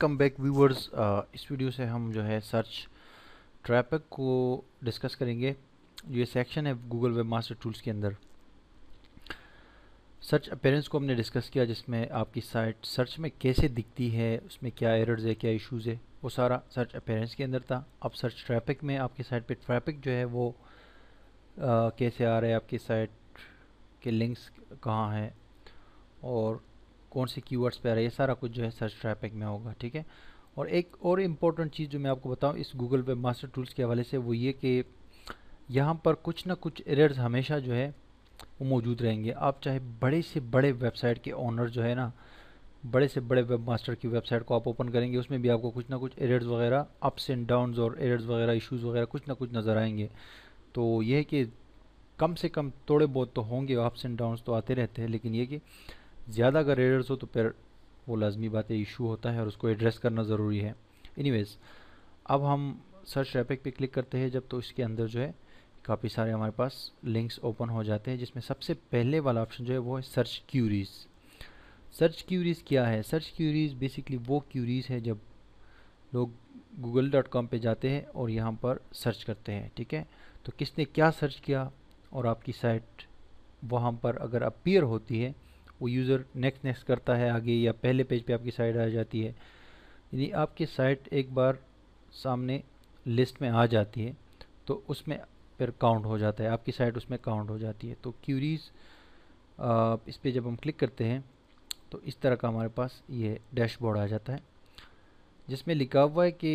welcome back viewers इस video से हम जो है सर्च ट्रैफिक को डिस्कस करेंगे ये सेक्शन है गूगल वेब मास्टर टूल्स के अंदर सर्च अपेरेंस को हमने डिस्कस किया जिसमें आपकी साइट सर्च में कैसे दिखती है उसमें क्या एरर्स है क्या इश्यूज है वो सारा सर्च अपेरेंस के अंदर था अब सर्च ट्रैफिक में आपकी साइट पर ट्रैफिक जो है वो आ, uh, कैसे आ रहा है आपकी साइट के लिंक्स कहाँ हैं और कौन से कीवर्ड्स पे आ रहा है ये सारा कुछ जो है सर्च ट्रैपिक में होगा ठीक है और एक और इम्पोर्टेंट चीज़ जो मैं आपको बताऊँ इस गूगल वेब मास्टर टूल्स के हवाले से वो ये कि यहाँ पर कुछ ना कुछ एरर्स हमेशा जो है वो मौजूद रहेंगे आप चाहे बड़े से बड़े वेबसाइट के ऑनर जो है ना बड़े से बड़े वेब मास्टर की वेबसाइट को आप ओपन करेंगे उसमें भी आपको कुछ ना कुछ एरर्स वगैरह अप्स एंड डाउन और एरर्स वगैरह इश्यूज़ वगैरह कुछ ना कुछ नज़र आएंगे तो यह है कि कम से कम थोड़े बहुत तो होंगे अप्स एंड डाउन्स तो आते रहते हैं लेकिन ये कि ज़्यादा अगर रेडर्स हो तो फिर वो लाजमी बात है इशू होता है और उसको एड्रेस करना ज़रूरी है एनीवेज अब हम सर्च ट्रैफिक पे क्लिक करते हैं जब तो इसके अंदर जो है काफ़ी सारे हमारे पास लिंक्स ओपन हो जाते हैं जिसमें सबसे पहले वाला ऑप्शन जो है वो है सर्च क्यूरीज़ सर्च क्यूरीज़ क्या है सर्च क्यूरीज़ बेसिकली वो क्यूरीज़ है जब लोग गूगल डॉट कॉम पर जाते हैं और यहाँ पर सर्च करते हैं ठीक है तो किसने क्या सर्च किया और आपकी साइट वहाँ पर अगर अपीयर होती है वो यूज़र नेक्स्ट नेक्स्ट करता है आगे या पहले पेज पे आपकी साइट आ जाती है यदि आपकी साइट एक बार सामने लिस्ट में आ जाती है तो उसमें फिर काउंट हो जाता है आपकी साइट उसमें काउंट हो जाती है तो क्यूरीज इस पर जब हम क्लिक करते हैं तो इस तरह का हमारे पास ये डैशबोर्ड आ जाता है जिसमें लिखा हुआ है कि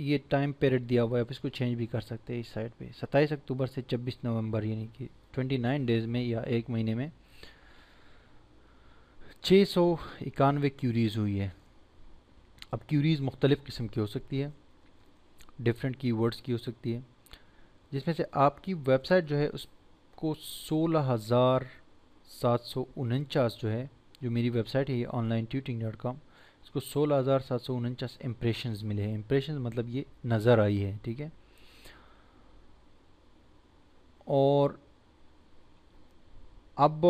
ये टाइम पीरियड दिया हुआ है आप इसको चेंज भी कर सकते हैं इस साइट पे 27 अक्टूबर से 26 नवंबर यानी कि 29 डेज़ में या एक महीने में छः सौ इक्यानवे क्यूरीज़ हुई है अब क्यूरीज़ मुख्तलिफ़ किस्म की हो सकती है डिफरेंट कीवर्ड्स की हो सकती है जिसमें से आपकी वेबसाइट जो है उसको सोलह हज़ार सात सौ उनचास जो है जो मेरी वेबसाइट है ऑनलाइन ट्यूटिंग डॉट कॉम इसको सोलह हज़ार सात सौ उनचास इम्प्रेशन मिले हैं इम्प्रेशन मतलब ये नज़र आई है ठीक है और अब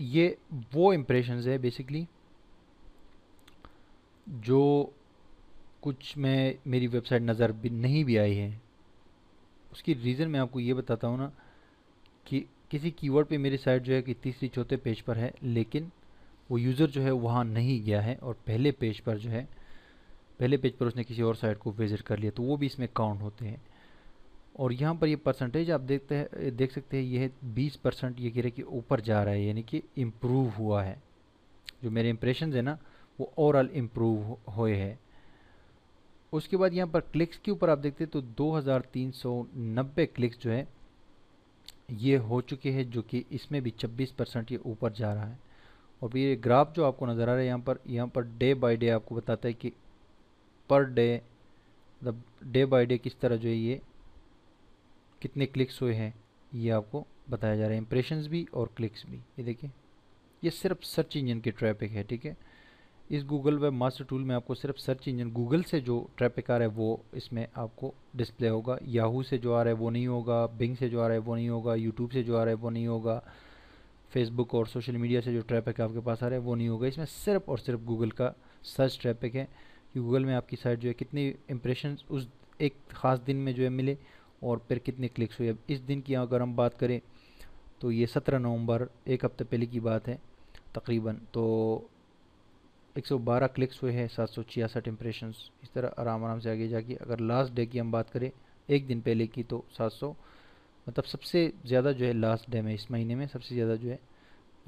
ये वो इम्प्रेशंस है बेसिकली जो कुछ मैं मेरी वेबसाइट नज़र भी नहीं भी आई है उसकी रीज़न मैं आपको ये बताता हूँ ना कि किसी कीवर्ड पे मेरी साइट जो है कि तीसरी चौथे पेज पर है लेकिन वो यूज़र जो है वहाँ नहीं गया है और पहले पेज पर जो है पहले पेज पर उसने किसी और साइट को विज़िट कर लिया तो वो भी इसमें काउंट होते हैं और यहाँ पर ये परसेंटेज आप देखते हैं देख सकते हैं ये बीस परसेंट ये गिरे कि ऊपर जा रहा है यानी कि इम्प्रूव हुआ है जो मेरे इम्प्रेशन है ना वो ओवरऑल इम्प्रूव हुए है उसके बाद यहाँ पर क्लिक्स के ऊपर आप देखते हैं तो दो क्लिक्स जो है ये हो चुके हैं जो कि इसमें भी छब्बीस परसेंट ये ऊपर जा रहा है और ये ग्राफ जो आपको नज़र आ रहा है यहाँ पर यहाँ पर डे बाय डे आपको बताता है कि पर डे मतलब डे बाय डे किस तरह जो है ये कितने क्लिक्स हुए हैं ये आपको बताया जा रहा है इंप्रेशन भी और क्लिक्स भी ये देखिए ये सिर्फ सर्च इंजन के ट्रैफिक है ठीक है इस गूगल वेब मास्टर टूल में आपको सिर्फ सर्च इंजन गूगल से जो ट्रैफिक आ रहा है वो इसमें आपको डिस्प्ले होगा याहू से जो आ रहा है वो नहीं होगा बिंग से जो आ रहा है वो नहीं होगा यूट्यूब से जो आ रहा है वो नहीं होगा फेसबुक और सोशल मीडिया से जो ट्रैफिक आपके पास आ रहा है वो नहीं होगा इसमें सिर्फ और सिर्फ गूगल का सर्च ट्रैफिक है कि गूगल में आपकी साइट जो है कितनी इंप्रेशन उस एक ख़ास दिन में जो है मिले और फिर कितने क्लिक्स हुए अब इस दिन की अगर हम बात करें तो ये सत्रह नवंबर एक हफ़्ते पहले की बात है तकरीबन तो 112 क्लिक्स हुए हैं सात सौ छियासठ इम्प्रेशन इस तरह आराम आराम से आगे जाके अगर लास्ट डे की हम बात करें एक दिन पहले की तो 700 मतलब सबसे ज़्यादा जो है लास्ट डे में इस महीने में सबसे ज़्यादा जो है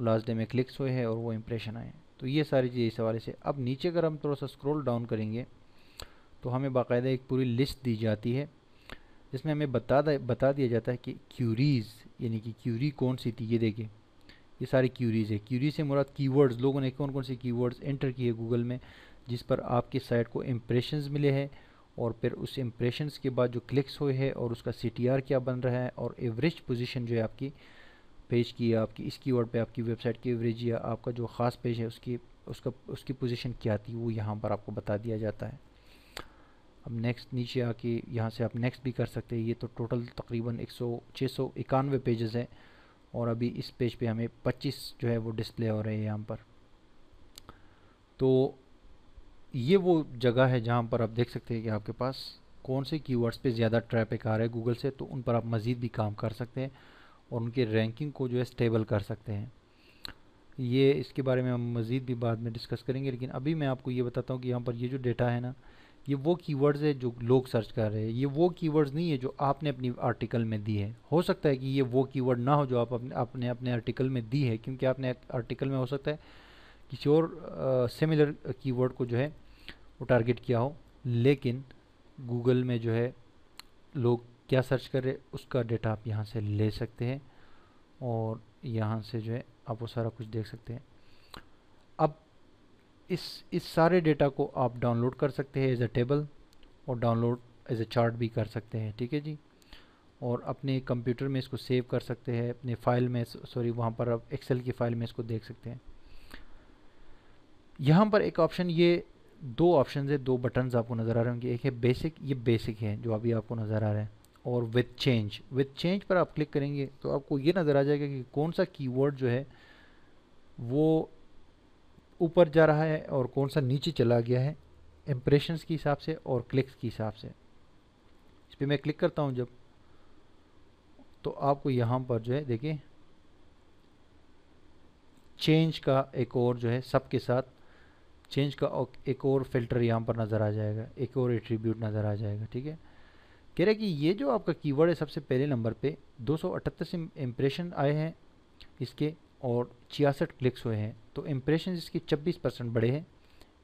लास्ट डे में क्लिक्स हुए हैं और वो इम्प्रेशन आए तो ये सारी चीज़ें इस हवाले से अब नीचे अगर हम थोड़ा सा स्क्रोल डाउन करेंगे तो हमें बाकायदा एक पूरी लिस्ट दी जाती है जिसमें हमें बता बता दिया जाता है कि क्यूरीज़ यानी कि क्यूरी कौन सी थी ये देखें ये सारी क्यूरीज़ है क्यूरी से मुराद कीवर्ड्स लोगों ने कौन कौन से कीवर्ड्स एंटर किए गूगल में जिस पर आपकी साइट को इम्प्रेशन मिले हैं और फिर उस इम्प्रेशन के बाद जो क्लिक्स हुए हैं और उसका सी क्या बन रहा है और एवरेज पोजिशन जो है आपकी पेज की है आपकी इस कीवर्ड पे आपकी वेबसाइट की एवरेज या आपका जो ख़ास पेज है उसकी उसका उसकी पोजीशन क्या थी वो यहाँ पर आपको बता दिया जाता है अब नेक्स्ट नीचे आके यहाँ से आप नेक्स्ट भी कर सकते हैं ये तो टोटल तकरीबन एक सौ छः सौ इक्यानवे पेजेज़ हैं और अभी इस पेज पे हमें 25 जो है वो डिस्प्ले हो रहे हैं यहाँ पर तो ये वो जगह है जहाँ पर आप देख सकते हैं कि आपके पास कौन से कीवर्ड्स पे ज़्यादा ट्रैफिक आ रहा है गूगल से तो उन पर आप मज़ीद भी काम कर सकते हैं और उनके रैंकिंग को जो है स्टेबल कर सकते हैं ये इसके बारे में हम मज़ीद भी बाद में डिस्कस करेंगे लेकिन अभी मैं आपको ये बताता हूँ कि यहाँ पर ये जो डेटा है ना ये वो कीवर्ड्स है जो लोग सर्च कर रहे हैं ये वो कीवर्ड्स नहीं है जो आपने अपनी आर्टिकल में दी है हो सकता है कि ये वो कीवर्ड ना हो जो आप अपने अपने अपने आर्टिकल में दी है क्योंकि आपने आर्टिकल में हो सकता है किसी और सिमिलर कीवर्ड को जो है वो टारगेट किया हो लेकिन गूगल में जो है लोग क्या सर्च कर रहे उसका डेटा आप यहाँ से ले सकते हैं और यहाँ से जो है आप वो सारा कुछ देख सकते हैं इस इस सारे डेटा को आप डाउनलोड कर सकते हैं एज ए टेबल और डाउनलोड एज अ चार्ट भी कर सकते हैं ठीक है जी और अपने कंप्यूटर में इसको सेव कर सकते हैं अपने फाइल में सॉरी वहाँ पर आप एक्सेल की फाइल में इसको देख सकते हैं यहाँ पर एक ऑप्शन ये दो ऑप्शन है दो बटन्स आपको नज़र आ रहे होंगे एक है बेसिक ये बेसिक है जो अभी आपको नज़र आ रहा है और विथ चेंज विथ चेंज पर आप क्लिक करेंगे तो आपको ये नज़र आ जाएगा कि कौन सा कीवर्ड जो है वो ऊपर जा रहा है और कौन सा नीचे चला गया है इम्प्रेशंस के हिसाब से और क्लिक्स के हिसाब से इस पर मैं क्लिक करता हूँ जब तो आपको यहाँ पर जो है देखिए चेंज का एक और जो है सब के साथ चेंज का एक और फिल्टर यहाँ पर नज़र आ जाएगा एक और एट्रीब्यूट नज़र आ जाएगा ठीक है कह रहे कि ये जो आपका कीवर्ड है सबसे पहले नंबर पे 238 इम्प्रेशन आए हैं इसके और छियासठ क्लिक्स हुए हैं तो इम्प्रेशन इसकी छब्बीस परसेंट बढ़े हैं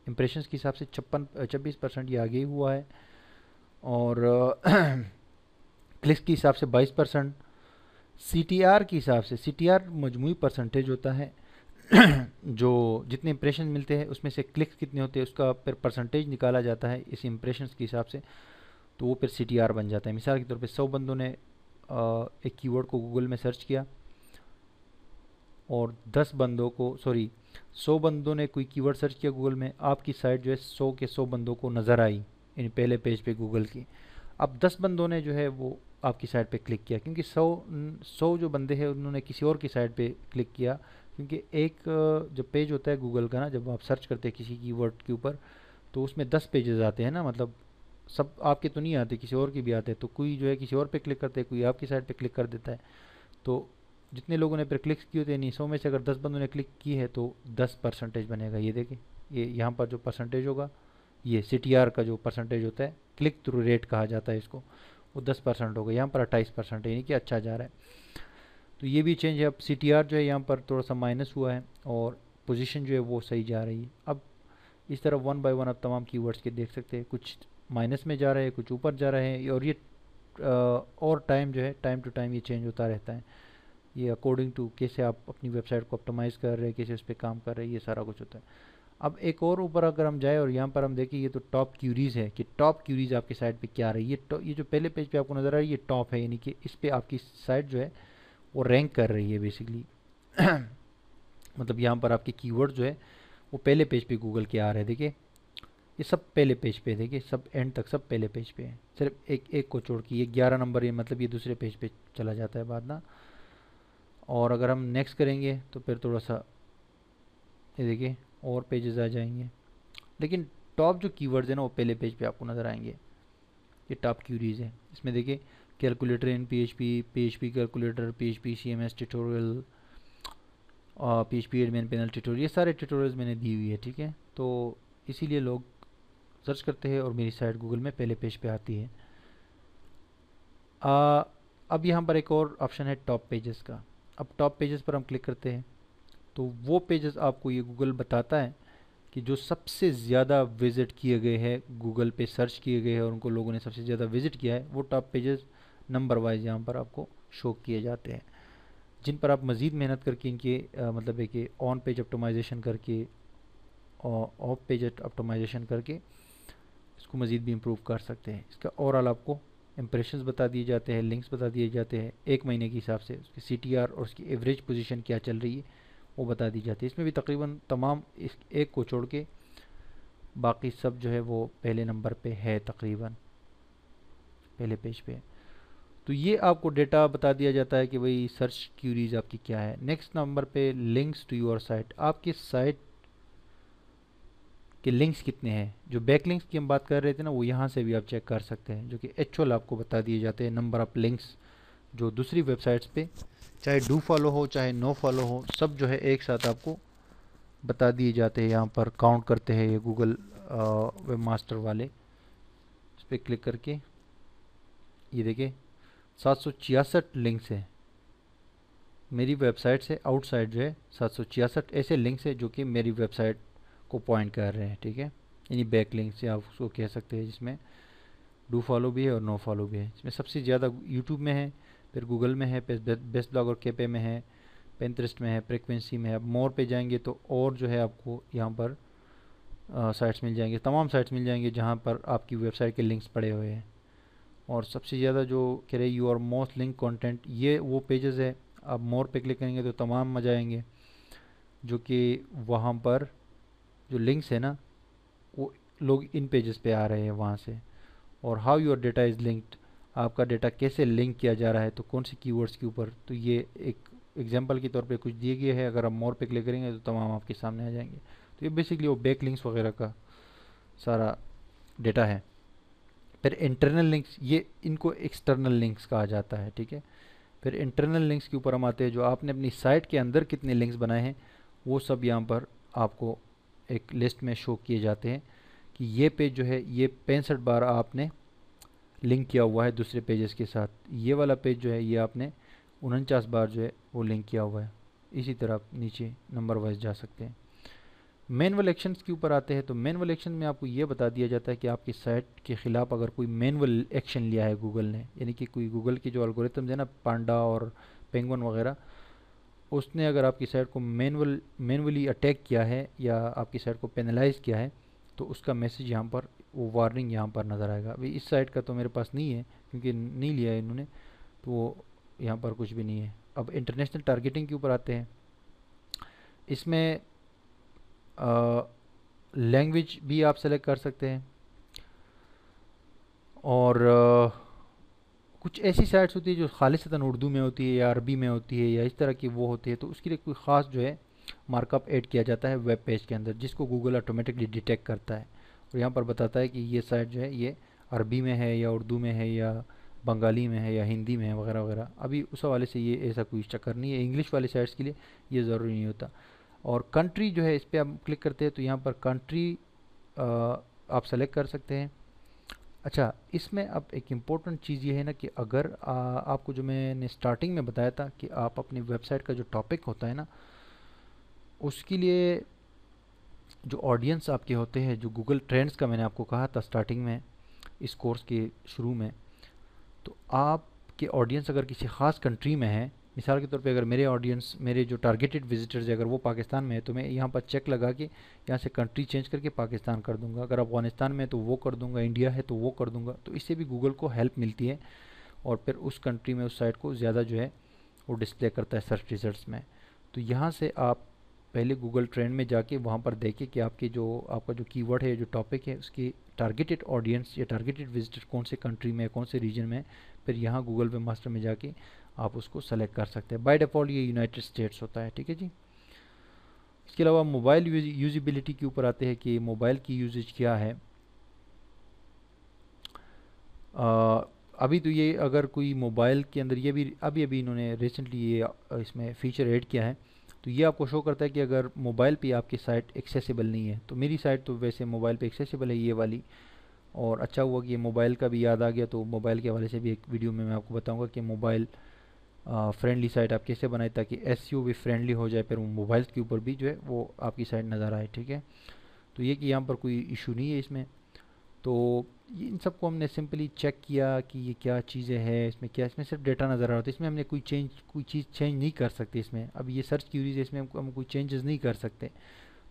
इम्प्रेशन के हिसाब से छप्पन छब्बीस परसेंट ये आगे हुआ है और क्लिक्स के हिसाब से बाईस परसेंट सी के हिसाब से सी टी आर मजमू परसेंटेज होता है जो जितने इम्प्रेशन मिलते हैं उसमें से क्लिक्स कितने होते हैं उसका फिर परसेंटेज निकाला जाता है इस इम्प्रेशन के हिसाब से तो वो फिर सी बन जाता है मिसाल के तौर पर सौ बंदों ने एक कीवर्ड को गूगल में सर्च किया और 10 बंदों को सॉरी 100 बंदों ने कोई कीवर्ड सर्च किया गूगल में आपकी साइट जो है 100 के 100 बंदों को नज़र आई इन पहले पेज पे गूगल की अब 10 बंदों ने जो है वो आपकी साइट पे क्लिक किया क्योंकि 100 100 जो बंदे हैं उन्होंने किसी और की साइट पे क्लिक किया क्योंकि एक जो पेज होता है गूगल का ना जब आप सर्च करते हैं किसी की के ऊपर तो उसमें दस पेजेस आते हैं ना मतलब सब आपके तो नहीं आते किसी और के भी आते तो कोई जो है किसी और पर क्लिक करते कोई आपकी साइड पर क्लिक कर देता है तो जितने लोगों ने पर क्लिक किए थे नहीं सौ में से अगर दस बंदों ने क्लिक की है तो दस परसेंटेज बनेगा ये देखें ये यहाँ पर जो परसेंटेज होगा ये सी का जो परसेंटेज होता है क्लिक थ्रू रेट कहा जाता है इसको वो दस परसेंट होगा यहाँ पर अट्ठाईस परसेंट यानी कि अच्छा जा रहा है तो ये भी चेंज है अब सी जो है यहाँ पर थोड़ा सा माइनस हुआ है और पोजिशन जो है वो सही जा रही है अब इस तरह वन बाई वन आप तमाम की के देख सकते हैं कुछ माइनस में जा रहे हैं कुछ ऊपर जा रहे हैं और ये और टाइम जो है टाइम टू टाइम ये चेंज होता रहता है ये अकॉर्डिंग टू कैसे आप अपनी वेबसाइट को ऑप्टोमाइज़ कर रहे हैं कैसे उस पर काम कर रहे हैं ये सारा कुछ होता है अब एक और ऊपर अगर हम जाए और यहाँ पर हम देखें ये तो टॉप क्यूरीज़ है कि टॉप क्यूरीज़ आपकी साइट पे क्या रही है ये तो ये जो पहले पेज पे आपको नज़र आ रही है ये टॉप है यानी कि इस पर आपकी साइट जो है वो रैंक कर रही है बेसिकली मतलब यहाँ पर आपके वर्ड जो है वो पहले पेज पर गूगल के आ रहे हैं देखिए ये सब पहले पेज पे देखिए सब एंड तक सब पहले पेज पे है सिर्फ एक एक को छोड़ के ये ग्यारह नंबर ये मतलब ये दूसरे पेज पे चला जाता है बाद ना और अगर हम नेक्स्ट करेंगे तो फिर थोड़ा सा ये देखिए और पेजेस आ जाएंगे लेकिन टॉप जो कीवर्ड्स हैं ना वो पहले पेज पे आपको नज़र आएंगे ये टॉप क्यूरीज है इसमें देखिए calculator in PHP PHP calculator PHP CMS tutorial PHP admin panel tutorial ये सारे ट्यूटोरियल्स मैंने दी हुई है ठीक है तो इसीलिए लोग सर्च करते हैं और मेरी साइट गूगल में पहले पेज पे आती है आ, अब यहाँ पर एक और ऑप्शन है टॉप पेजेस का अब टॉप पेजेस पर हम क्लिक करते हैं तो वो पेजेस आपको ये गूगल बताता है कि जो सबसे ज़्यादा विज़िट किए गए हैं गूगल पे सर्च किए गए हैं और उनको लोगों ने सबसे ज़्यादा विज़िट किया है वो टॉप पेजेस नंबर वाइज यहाँ पर आपको शो किए जाते हैं जिन पर आप मज़ीद मेहनत करके इनके आ, मतलब है कि ऑन पेज ऑप्टोमाइजेशन करके ऑफ पेज ऑप्टोमाइजेशन करके इसको मज़ीद भी इम्प्रूव कर सकते हैं इसका ओवरऑल आपको इम्प्रेशन बता दिए जाते हैं लिंक्स बता दिए जाते हैं एक महीने के हिसाब से उसकी सी और उसकी एवरेज पोजिशन क्या चल रही है वो बता दी जाती है इसमें भी तकरीबन तमाम इस एक को छोड़ के बाकी सब जो है वो पहले नंबर पे है तकरीबन पहले पेज पे तो ये आपको डेटा बता दिया जाता है कि भाई सर्च क्यूरीज आपकी क्या है नेक्स्ट नंबर पे लिंक्स टू योर साइट आपकी साइट कि लिंक्स कितने हैं जो बैक लिंक्स की हम बात कर रहे थे ना वो यहाँ से भी आप चेक कर सकते हैं जो कि एक्चुअल आपको बता दिए जाते हैं नंबर ऑफ लिंक्स जो दूसरी वेबसाइट्स पे चाहे डू फॉलो हो चाहे नो फॉलो हो सब जो है एक साथ आपको बता दिए जाते हैं यहाँ पर काउंट करते हैं ये गूगल वेब मास्टर वाले इस पर क्लिक करके ये देखें सात सौ छियासठ लिंक्स हैं मेरी वेबसाइट से आउटसाइड जो है सात सौ छियासठ ऐसे लिंक्स है जो कि मेरी वेबसाइट को पॉइंट कर रहे हैं ठीक है यानी बैक लिंक से आप उसको कह सकते हैं जिसमें डू फॉलो भी है और नो फॉलो भी है इसमें सबसे ज़्यादा यूट्यूब में है फिर गूगल में है फिर बेस्ट ब्लॉग और केपे में है पेंथरेस्ट में है फ्रिक्वेंसी में है अब मोर पे जाएंगे तो और जो है आपको यहाँ पर साइट्स मिल जाएंगे तमाम साइट्स मिल जाएंगे जहाँ पर आपकी वेबसाइट के लिंक्स पड़े हुए हैं और सबसे ज़्यादा जो कह रहे you are most link content ये वो पेजेस है आप मोर पे क्लिक करेंगे तो तमाम मजा आएंगे जो कि वहाँ पर जो लिंक्स है ना वो लोग इन पेजेस पे आ रहे हैं वहाँ से और how your data is linked आपका डेटा कैसे लिंक किया जा रहा है तो कौन से कीवर्ड्स के ऊपर तो ये एक एग्जाम्पल के तौर पे कुछ दिए गए हैं अगर आप मोर पे क्लिक करेंगे तो तमाम आपके सामने आ जाएंगे तो ये बेसिकली वो बैक लिंक्स वगैरह का सारा डेटा है फिर इंटरनल लिंक्स ये इनको एक्सटर्नल लिंक्स कहा जाता है ठीक है फिर इंटरनल लिंक्स के ऊपर हम आते हैं जो आपने अपनी साइट के अंदर कितने लिंक्स बनाए हैं वो सब यहाँ पर आपको एक लिस्ट में शो किए जाते हैं कि ये पेज जो है ये पैंसठ बार आपने लिंक किया हुआ है दूसरे पेजेस के साथ ये वाला पेज जो है ये आपने उनचास बार जो है वो लिंक किया हुआ है इसी तरह आप नीचे नंबर वाइज जा सकते हैं मैनअल एक्शंस के ऊपर आते हैं तो मैनअल एक्शन में आपको ये बता दिया जाता है कि आपकी साइट के ख़िलाफ़ अगर कोई मैनअल एक्शन लिया है गूगल ने यानी कि कोई गूगल के जो अल्गोरिथम्स है ना पांडा और पेंगवन वगैरह उसने अगर आपकी साइट को मैनुअल मैनुअली अटैक किया है या आपकी साइट को पेनलाइज किया है तो उसका मैसेज यहाँ पर वो वार्निंग यहाँ पर नज़र आएगा अभी इस साइट का तो मेरे पास नहीं है क्योंकि नहीं लिया है इन्होंने तो वो यहाँ पर कुछ भी नहीं है अब इंटरनेशनल टारगेटिंग के ऊपर आते हैं इसमें लैंग्वेज भी आप सेलेक्ट कर सकते हैं और आ, कुछ ऐसी साइट्स होती है जो खालिशता उर्दू में होती है या अरबी में होती है या इस तरह की वो होती है तो उसके लिए कोई ख़ास जो है मार्कअप ऐड किया जाता है वेब पेज के अंदर जिसको गूगल ऑटोमेटिकली डिटेक्ट करता है और यहाँ पर बताता है कि ये साइट जो है ये अरबी में है या उर्दू में है या बंगाली में है या हिंदी में है वगैरह वगैरह अभी उस हवाले से ये ऐसा कोई चक्कर नहीं है इंग्लिश वाले साइट्स के लिए ये ज़रूरी नहीं होता और कंट्री जो है इस पर आप क्लिक करते हैं तो यहाँ पर कंट्री आप सेलेक्ट कर सकते हैं अच्छा इसमें अब एक इम्पोर्टेंट चीज़ ये है ना कि अगर आ, आपको जो मैंने स्टार्टिंग में बताया था कि आप अपनी वेबसाइट का जो टॉपिक होता है ना उसके लिए जो ऑडियंस आपके होते हैं जो गूगल ट्रेंड्स का मैंने आपको कहा था स्टार्टिंग में इस कोर्स के शुरू में तो आपके ऑडियंस अगर किसी ख़ास कंट्री में है मिसाल के तौर पे अगर मेरे ऑडियंस मेरे जो टारगेटेड विजिटर्स है अगर वो पाकिस्तान में है तो मैं यहाँ पर चेक लगा के यहाँ से कंट्री चेंज करके पाकिस्तान कर दूँगा अगर अफगानिस्तान में तो वो कर दूँगा इंडिया है तो वो कर दूँगा तो इससे भी गूगल को हेल्प मिलती है और फिर उस कंट्री में उस साइट को ज़्यादा जो है वो डिस्प्ले करता है सर्च रिजल्ट में तो यहाँ से आप पहले गूगल ट्रेंड में जाके वहाँ पर देखें कि आपके जो आपका जो कीवर्ड है जो टॉपिक है उसकी टारगेटेड ऑडियंस या टारगेटेड विजिटर कौन से कंट्री में कौन से रीजन में फिर यहाँ गूगल पे मास्टर में जाके आप उसको सेलेक्ट कर सकते हैं बाय डिफ़ॉल्ट ये यूनाइटेड स्टेट्स होता है ठीक है जी इसके अलावा मोबाइल यूजिबिलिटी के ऊपर आते हैं कि मोबाइल की यूजेज क्या है आ, अभी तो ये अगर कोई मोबाइल के अंदर ये भी अभी अभी इन्होंने रिसेंटली ये इसमें फ़ीचर ऐड किया है तो ये आपको शो करता है कि अगर मोबाइल पे आपकी साइट एक्सेसिबल नहीं है तो मेरी साइट तो वैसे मोबाइल पे एक्सेसिबल है ये वाली और अच्छा हुआ कि ये मोबाइल का भी याद आ गया तो मोबाइल के हवाले से भी एक वीडियो में मैं आपको बताऊंगा कि मोबाइल फ्रेंडली साइट आप कैसे बनाए ताकि एस भी फ्रेंडली हो जाए फिर मोबाइल के ऊपर भी जो है वो आपकी साइट नज़र आए ठीक है तो ये कि यहाँ पर कोई इशू नहीं है इसमें तो ये इन सबको हमने सिंपली चेक किया कि ये क्या चीज़ें हैं इसमें क्या इसमें सिर्फ डेटा नज़र आ रहा होता है इसमें हमने कोई चेंज कोई चीज़ चेंज नहीं कर सकते इसमें अब ये सर्च क्यूरीज है इसमें हम, हम कोई चेंजेस नहीं कर सकते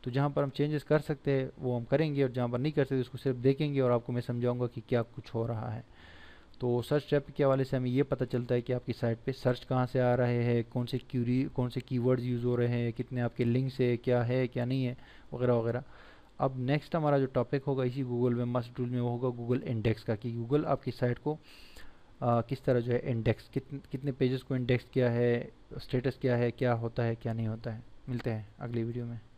तो जहाँ पर हम चेंजेस कर सकते हैं वो हम करेंगे और जहाँ पर नहीं कर सकते उसको सिर्फ देखेंगे और आपको मैं समझाऊँगा कि क्या कुछ हो रहा है तो सर्च टैप के हवाले से हमें ये पता चलता है कि आपकी साइट पे सर्च कहाँ से आ रहे हैं कौन से क्यूरी कौन से कीवर्ड्स यूज़ हो रहे हैं कितने आपके लिंक्स है क्या है क्या नहीं है वगैरह वगैरह अब नेक्स्ट हमारा जो टॉपिक होगा इसी गूगल में मस्ट टूल में वो होगा गूगल इंडेक्स का कि गूगल आपकी साइट को आ, किस तरह जो है इंडेक्स कित कितने पेजेस को इंडेक्स किया है स्टेटस क्या है क्या होता है क्या नहीं होता है मिलते हैं अगली वीडियो में